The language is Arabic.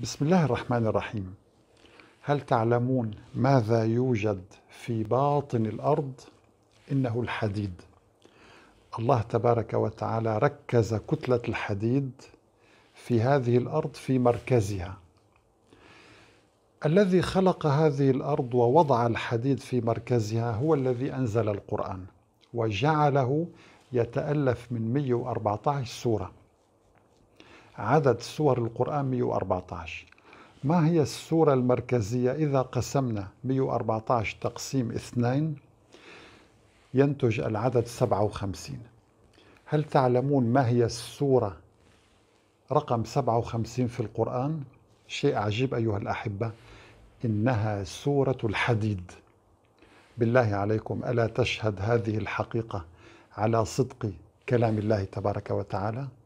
بسم الله الرحمن الرحيم هل تعلمون ماذا يوجد في باطن الارض انه الحديد الله تبارك وتعالى ركز كتله الحديد في هذه الارض في مركزها الذي خلق هذه الارض ووضع الحديد في مركزها هو الذي انزل القران وجعله يتالف من 114 سوره عدد سور القرآن 114 ما هي السورة المركزية إذا قسمنا 114 تقسيم 2 ينتج العدد 57 هل تعلمون ما هي السورة رقم 57 في القرآن؟ شيء عجيب أيها الأحبة إنها سورة الحديد بالله عليكم ألا تشهد هذه الحقيقة على صدق كلام الله تبارك وتعالى؟